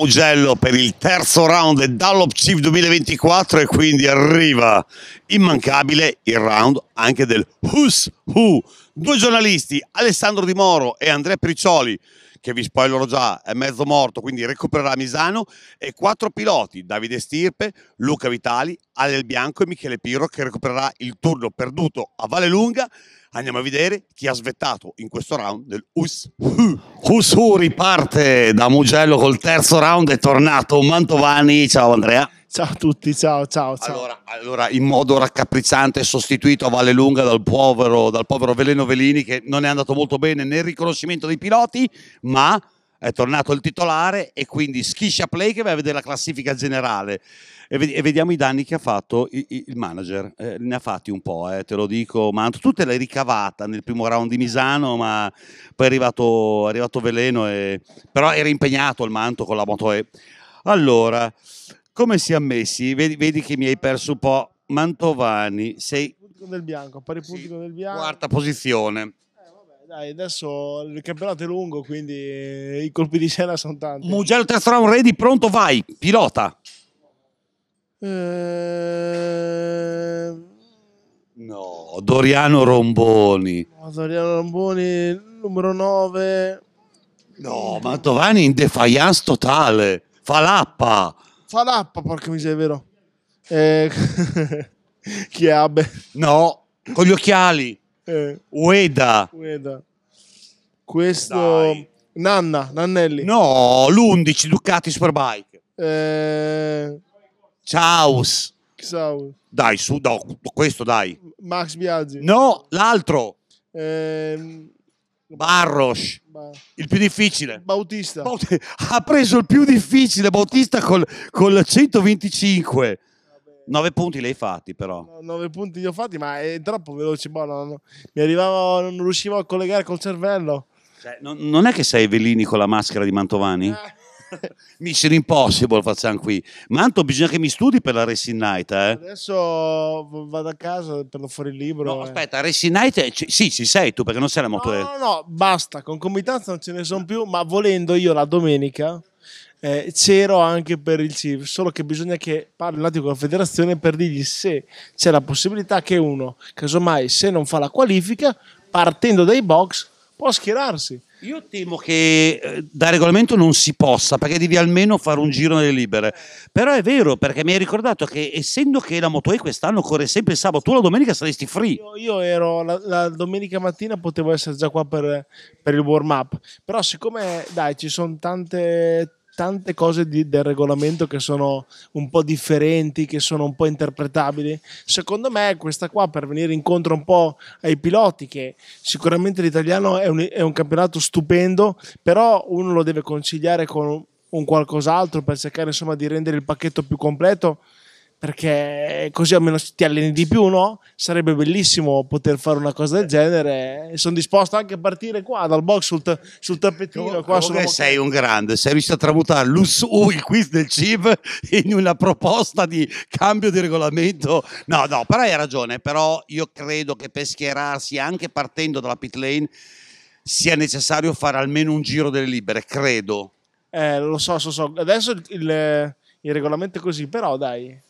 Mugello per il terzo round del Dallop Chief 2024 e quindi arriva immancabile il round anche del Who's Who. Due giornalisti, Alessandro Di Moro e Andrea Priccioli, che vi spoilerò già, è mezzo morto, quindi recupererà Misano, e quattro piloti, Davide Stirpe, Luca Vitali, Alel Bianco e Michele Pirro, che recupererà il turno perduto a Vale Lunga. Andiamo a vedere chi ha svettato in questo round del US. Usu riparte da Mugello col terzo round, è tornato Mantovani. Ciao Andrea. Ciao a tutti, ciao, ciao, ciao. Allora, allora, in modo raccapricciante, sostituito a Vallelunga dal povero, dal povero Veleno Velini, che non è andato molto bene nel riconoscimento dei piloti, ma è tornato il titolare e quindi schiscia play che va a vedere la classifica generale e, vediamo i danni che ha fatto il, manager eh, ne ha fatti un po' eh, te lo dico ma tu te l'hai ricavata nel primo round di Misano ma poi è arrivato, è arrivato Veleno e... però era impegnato il Manto con la moto E allora come si è messi? Vedi, vedi, che mi hai perso un po'. Mantovani, sei... Del bianco, pari pubblico sì, del bianco. Quarta posizione eh, dai, adesso il campionato è lungo, quindi eh, i colpi di scena sono tanti. Mugello terzo round ready, pronto, vai, pilota. Eh... No, Doriano Romboni. No, Doriano Romboni, numero 9. No, Mantovani in defiance totale, fa l'appa. Falappa, porca miseria, è vero. Eh, chi è Abe? No, con gli occhiali. Eh. Ueda. Ueda. Questo... Dai. Nanna, Nannelli. No, l'11 Ducati Superbike. Eh... Ciao. Ciao. Dai, su, no, questo dai. Max Biaggi. No, l'altro. Eh... Barros, il più difficile. Bautista. Baut- ha preso il più difficile, Bautista col, col 125. 9 punti li hai fatti però. 9 no, punti li ho fatti, ma è troppo veloce. Boh, no, no. Mi arrivavo, non riuscivo a collegare col cervello. Cioè, non, non, è che sei Velini con la maschera di Mantovani? Eh. Mission Impossible facciamo qui. Manto, bisogna che mi studi per la Racing Night. Eh? Adesso vado a casa per fuori il libro. No, eh. aspetta, Racing Night, c- sì, ci sei tu perché non sei la moto. No, no, no, basta, concomitanza non ce ne sono più, ma volendo io la domenica eh, c'ero anche per il CIV, solo che bisogna che parli un attimo con la federazione per dirgli se c'è la possibilità che uno, casomai se non fa la qualifica, partendo dai box, può schierarsi. Io temo che eh, da regolamento non si possa, perché devi almeno fare un giro nelle libere. Però è vero, perché mi hai ricordato che essendo che la Moto E quest'anno corre sempre il sabato, tu la domenica saresti free. Io, io ero la, la, domenica mattina, potevo essere già qua per, per il warm up. Però siccome, dai, ci sono tante tante cose di, del regolamento che sono un po' differenti, che sono un po' interpretabili. Secondo me questa qua per venire incontro un po' ai piloti, che sicuramente l'italiano è un, è un campionato stupendo, però uno lo deve conciliare con un qualcos'altro per cercare insomma di rendere il pacchetto più completo perché così almeno ti alleni di più, no? Sarebbe bellissimo poter fare una cosa del genere. Sono disposto anche a partire qua dal box sul, ta- sul tappettino. Qua come sei un grande, sei riuscito a tramutare l'USU, il quiz del CIV, in una proposta di cambio di regolamento. No, no, però hai ragione, però io credo che per schierarsi anche partendo dalla pit lane sia necessario fare almeno un giro delle libere, credo. Eh, lo so, so, so. Adesso il, il regolamento è così, però dai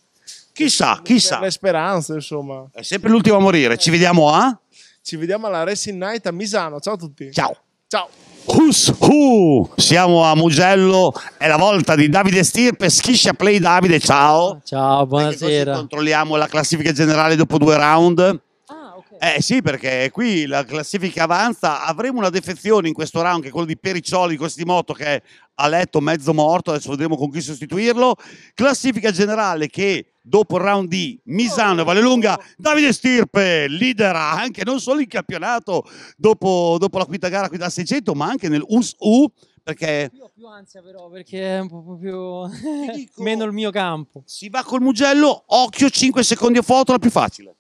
Chissà, chissà. Per le speranze, insomma. È sempre l'ultimo a morire. Ci vediamo a? Ci vediamo alla Racing Night a Misano. Ciao a tutti. Ciao. Ciao. Hus hu! Siamo a Mugello, è la volta di Davide Stirpe, schiscia play Davide, ciao! Ah, ciao, buonasera! Controlliamo la classifica generale dopo due round. Ah, eh sì, perché qui la classifica avanza, avremo una defezione in questo round che è quello di Periccioli, questi moto che è a letto mezzo morto, adesso vedremo con chi sostituirlo. Classifica generale che dopo il round di Misano e Vallelunga, Davide Stirpe leader anche non solo in campionato dopo, dopo la quinta gara qui da 600, ma anche nel US-U perché... Io ho più ansia però perché è un po' più... Dico, meno il mio campo. Si va col Mugello, occhio 5 secondi a foto, la più facile.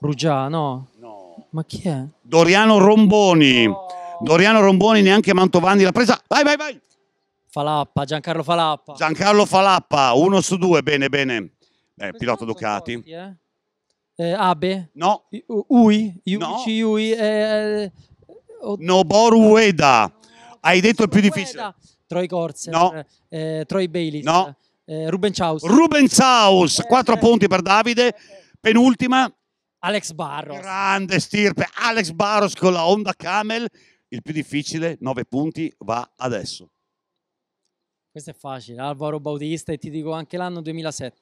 Rugià, no? No. Ma chi è? Doriano Romboni. No. Doriano Romboni, neanche Mantovani l'ha presa. Vai, vai, vai! Falappa, Giancarlo Falappa. Giancarlo Falappa, uno su due, bene, bene. Eh, pilota Ducati. Forti, eh? Eh, Abe? No. I, Ui? Ui? No. Ui eh, oh. Noboru Ueda. Hai detto il più difficile. Troy Corse. No. Eh, Troy Bailey. No. Eh, Ruben Chaus. Ruben Chaus, eh, quattro eh. punti per Davide. Penultima. Alex Barros. Grande stirpe. Alex Barros con la Honda Camel. Il più difficile, nove punti, va adesso. Questo è facile, Alvaro Bautista e ti dico anche l'anno 2007.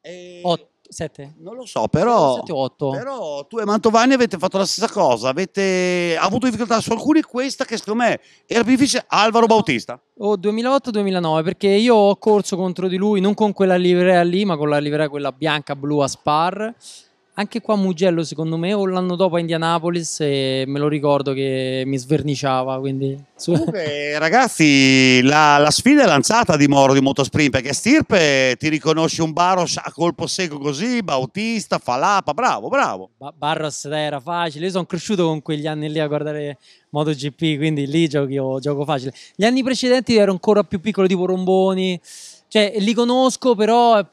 E... 8, 7? Non lo so, però, 7, 8. però tu e Mantovani avete fatto la stessa cosa, avete avuto difficoltà su alcuni, questa che secondo me era più difficile, Alvaro Bautista. O 2008-2009, perché io ho corso contro di lui, non con quella livrea lì, ma con la livrea quella bianca-blu a Spar anche qua Mugello secondo me o l'anno dopo a Indianapolis e me lo ricordo che mi sverniciava quindi Comunque, ragazzi la, la, sfida è lanciata di Moro di Motosprint perché Stirpe ti riconosce un Barros a colpo secco così Bautista, Falapa, bravo bravo ba- Barros dai, era facile, io sono cresciuto con quegli anni lì a guardare MotoGP quindi lì gioco, gioco facile gli anni precedenti ero ancora più piccolo tipo Romboni cioè li conosco però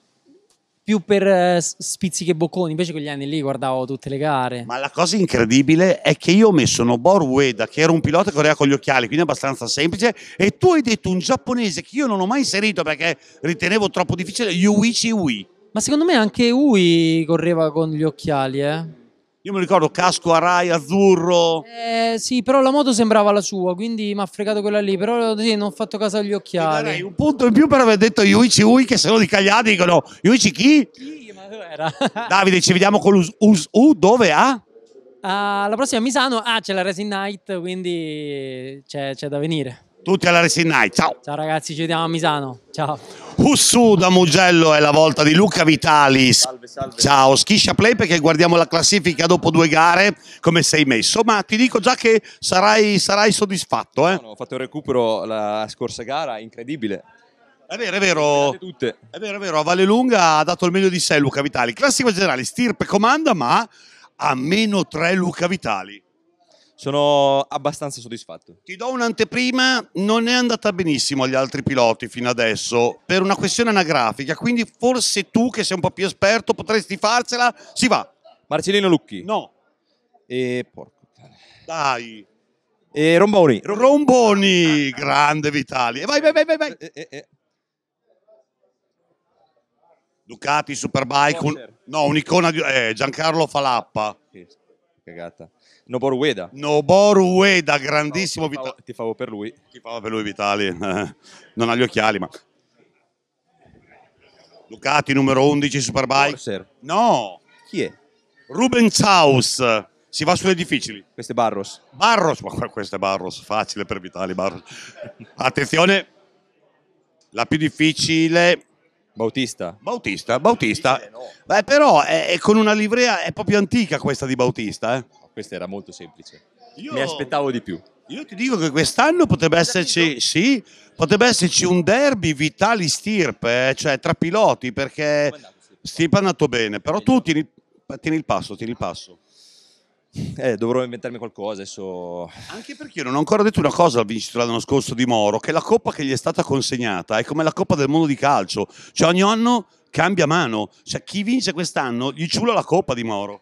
più per eh, spizzichi e bocconi, invece quegli anni lì guardavo tutte le gare. Ma la cosa incredibile è che io ho messo Nobor Ueda, che era un pilota che correva con gli occhiali, quindi abbastanza semplice, e tu hai detto un giapponese che io non ho mai inserito perché ritenevo troppo difficile, Yuichi Ui. Ma secondo me anche Ui correva con gli occhiali, eh? Io mi ricordo casco a Rai azzurro. Eh, sì, però la moto sembrava la sua, quindi mi ha fregato quella lì. Però sì, non ho fatto caso agli occhiali. un punto in più per aver detto Yuichi Ui, che sono di Cagliari dicono Yuichi chi? Chi? Ma dove era? Davide, ci vediamo con l'Us U. dove ha? Ah? Uh, la prossima Misano, ah, c'è la Racing Night, quindi c'è da venire. Tutti alla Resinai, ciao. Ciao ragazzi, ci vediamo a Misano. Ciao. Ussù da Mugello è la volta di Luca Vitalis. Salve, salve. Ciao, schiscia play perché guardiamo la classifica dopo due gare, come sei messo, ma ti dico già che sarai, sarai soddisfatto. Eh? No, no, ho fatto il recupero la scorsa gara, incredibile. È vero, è vero. È vero, è vero. A Vallelunga ha dato il meglio di sé Luca Vitali. Classico generale, stirpe comanda, ma a meno tre Luca Vitali sono abbastanza soddisfatto. Ti do un'anteprima, non è andata benissimo agli altri piloti fino adesso per una questione anagrafica, quindi forse tu che sei un po' più esperto potresti farcela, si va. Marcellino Lucchi. No. E porco. Dai. E Romboni. Romboni, ah, ah, ah. grande Vitali. E vai, vai, vai, vai. vai. Eh, eh. eh. Ducati, Superbike, un... no, un'icona di eh, Giancarlo Falappa. Che cagata. Noboru Ueda. Noboru Ueda, grandissimo Vitali. Ti favo per lui. Ti favo per lui Vitali, eh, non ha gli occhiali ma... Ducati numero 11 Superbike. Corser. No. Chi è? Rubens House. Si va sulle difficili. Questo è Barros. Barros, ma questo è Barros, facile per Vitali Barros. Attenzione, la più difficile... Bautista. Bautista, Bautista. Eh, no. Beh, però è, è, con una livrea, è proprio antica questa di Bautista. Eh questo era molto semplice. Io... Mi aspettavo di più. Io ti dico che quest'anno potrebbe esserci, sì, potrebbe esserci un derby Vitali Stirpe, eh, cioè tra piloti, perché Stirpe è andato bene, però tu tieni, tieni il passo, tieni il passo. Eh, dovrò inventarmi qualcosa adesso. Anche perché io non ho ancora detto una cosa al vincitore l'anno scorso di Moro, che la coppa che gli è stata consegnata è come la coppa del mondo di calcio, cioè ogni anno cambia mano, cioè chi vince quest'anno gli ciula la coppa di Moro.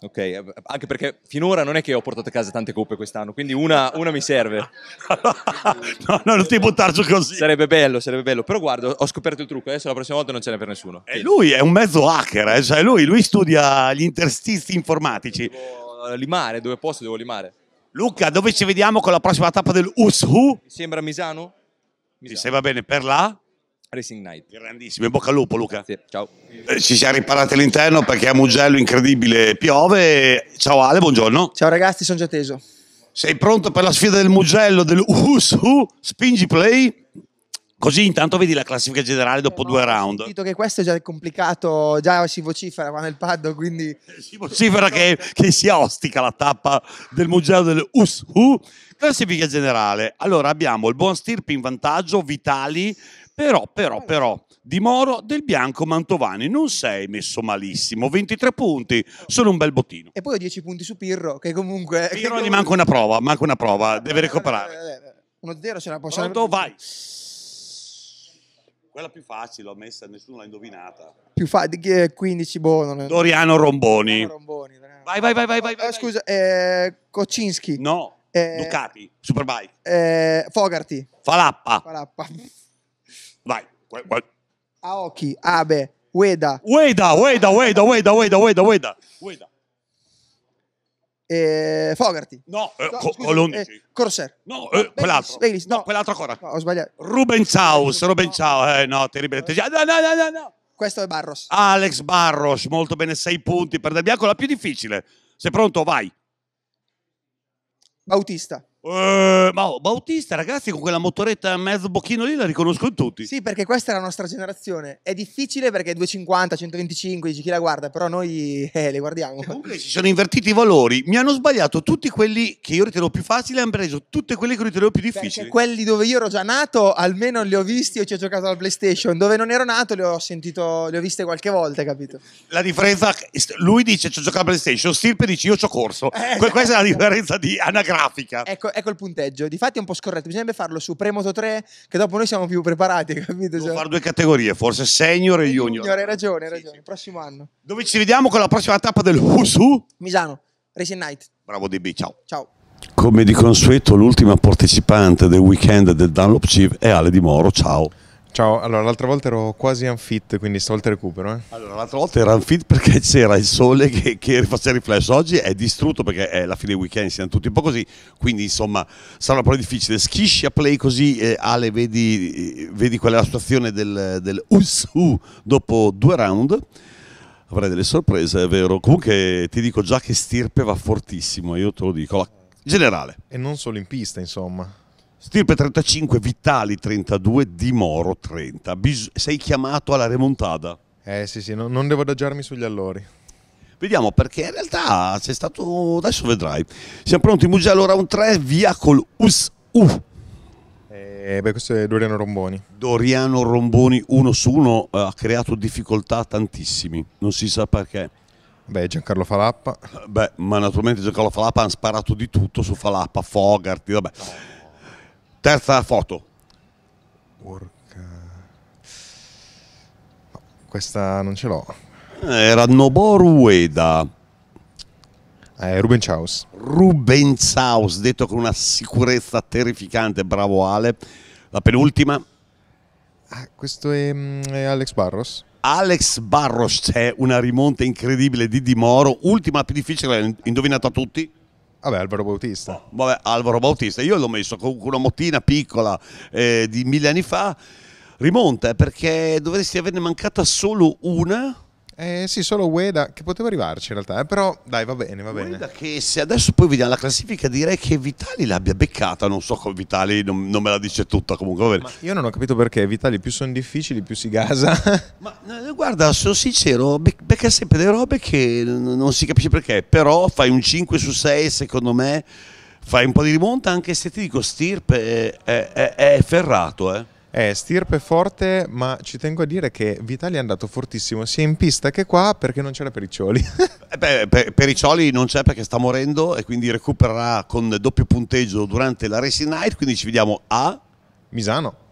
Ok, eh, anche perché finora non è che ho portato a casa tante coppe quest'anno, quindi una, una mi serve. no, no, non ti buttarci così. Sarebbe bello, sarebbe bello. Però guarda, ho scoperto il trucco, adesso la prossima volta non ce n'è per nessuno. E lui è un mezzo hacker, eh? cioè lui, lui, studia gli interstizi informatici. Devo eh, limare, dove posso devo limare. Luca, dove ci vediamo con la prossima tappa del USHU? Mi sembra Misano? Misano. Mi sembra bene, per là? Racing Night. Grandissimo, in bocca al lupo Luca. Sì, ciao. Eh, ci siamo riparati all'interno perché a Mugello incredibile piove. Ciao Ale, buongiorno. Ciao ragazzi, sono già teso. Sei pronto per la sfida del Mugello, del dell'USU? Spingi play? Così intanto vedi la classifica generale dopo no, due round. Ho capito che questo è già complicato, già si vocifera qua nel paddo, quindi... Si vocifera che, che sia ostica la tappa del Mugello del dell'USU. Classifica generale. Allora abbiamo il buon stirpi in vantaggio, Vitali, però, però, però, Di Moro del Bianco Mantovani non sei messo malissimo. 23 punti, sono un bel bottino. E poi ho 10 punti su Pirro, che comunque... Pirro comunque... gli manca una prova, manca una prova, deve recuperare. 1-0 eh, eh, eh, ce la possiamo... Pronto, vai! Quella più facile, l'ho messa, nessuno l'ha indovinata. Più facile, 15, buono. Doriano Romboni. Doriano Romboni. Vai, vai, vai, vai, vai. Ah, scusa, eh, Kocinski. No. Eh, Ducati, Superbike. Eh, Fogarty. Falappa. Falappa. Vai. Aoki, Abe, Ueda. Ueda, Ueda, Ueda, Ueda, Ueda, Ueda, Ueda. Ueda. Eh, Fogarty. No, eh, no, co- scusa, Eh, Corsair. No, eh, quell'altro. Bayliss, no. no, quell'altro ancora. No, ho sbagliato. Rubensaus, Rubensaus. Eh, no, terribile. Eh. No, no, no, no, no. Questo è Barros. Alex Barros, molto bene, 6 punti per Del Bianco, la più difficile. Sei pronto? Vai. Bautista. Eh, ma oh, Bautista, ragazzi, con quella motoretta a mezzo bocchino lì la riconoscono tutti. Sì, perché questa è la nostra generazione. È difficile perché 250, 125, dici chi la guarda, però noi eh, le guardiamo. Comunque si sono invertiti i valori. Mi hanno sbagliato tutti quelli che io ritenevo più facili, hanno preso tutti quelli che io ritenevo più difficili. Perché quelli dove io ero già nato, almeno li ho visti o ci ho giocato al PlayStation. Dove non ero nato, li ho sentito, li ho viste qualche volta, capito? La differenza, lui dice ci ho giocato al PlayStation, Stirpe dice io ci ho corso. Eh, questa è la differenza di anagrafica. Ecco, ecco il punteggio. Difatti è un po' scorretto, bisognerebbe farlo su Premoto 3, che dopo noi siamo più preparati, capito? Devo cioè fare due categorie, forse senior e junior. Junior, hai ragione, hai ragione. Sì, sì. Prossimo anno. Dove ci vediamo con la prossima tappa del Husu? Misano, Racing Night. Bravo DB, ciao. Ciao. Come di consueto, l'ultima partecipante del weekend del Dunlop Chief è Ale Di Moro. Ciao. Ciao, allora l'altra volta ero quasi unfit, quindi stavolta recupero. Eh. Allora, l'altra volta era unfit perché c'era il sole che, che faceva riflesso, oggi è distrutto perché è la fine del weekend, siamo tutti un po' così, quindi insomma sarà un po' difficile. Schisci a play così, eh, Ale, vedi, eh, vedi, qual è la situazione del, del USU dopo due round avrai delle sorprese, è vero. Comunque ti dico già che Stirpe va fortissimo, io te lo dico. La generale. E non solo in pista, insomma. Stirpe 35, Vitali 32, Di Moro 30. Bis- sei chiamato alla remontada. Eh sì, sì, no- non devo adagiarmi sugli allori. Vediamo perché in realtà c'è stato. Adesso vedrai. Siamo pronti, Mugello Round 3, via col US U. Eh, beh, questo è Doriano Romboni. Doriano Romboni uno su uno, eh, ha creato difficoltà a tantissimi, non si sa perché. Beh, Giancarlo Falappa. Eh, beh, ma naturalmente Giancarlo Falappa ha sparato di tutto su Falappa, Fogarti, vabbè. Terza foto. Porca... No, questa non ce l'ho. Era Noboru Ueda. Eh, Rubenshaus. Rubenshaus, detto con una sicurezza terrificante, bravo Ale. La penultima. Ah, questo è, mm, è Alex Barros. Alex Barros c'è una rimonta incredibile di Dimoro. ultima più difficile, indovinata a tutti. Vabbè, Alvaro Bautista. Oh, vabbè, Alvaro Bautista. Io l'ho messo con una mottina piccola eh, di mille anni fa. Rimonta eh, perché dovresti averne mancata solo una eh sì, solo Ueda che poteva arrivarci in realtà, eh, però dai, va bene, va bene. Ueda che se adesso poi vediamo la classifica direi che Vitali l'abbia beccata, non so con Vitali non, non, me la dice tutta comunque. Ma io non ho capito perché Vitali più sono difficili più si gasa. Ma guarda, sono sincero, becca sempre delle robe che non si capisce perché, però fai un 5 su 6 secondo me, fai un po' di rimonta anche se ti dico Stirp è, è, è, è ferrato, eh è eh, stirpe forte, ma ci tengo a dire che Vitali è andato fortissimo sia in pista che qua perché non c'era Periccioli. Eh beh, per, Periccioli non c'è perché sta morendo e quindi recupererà con doppio punteggio durante la Racing Night, quindi ci vediamo a Misano.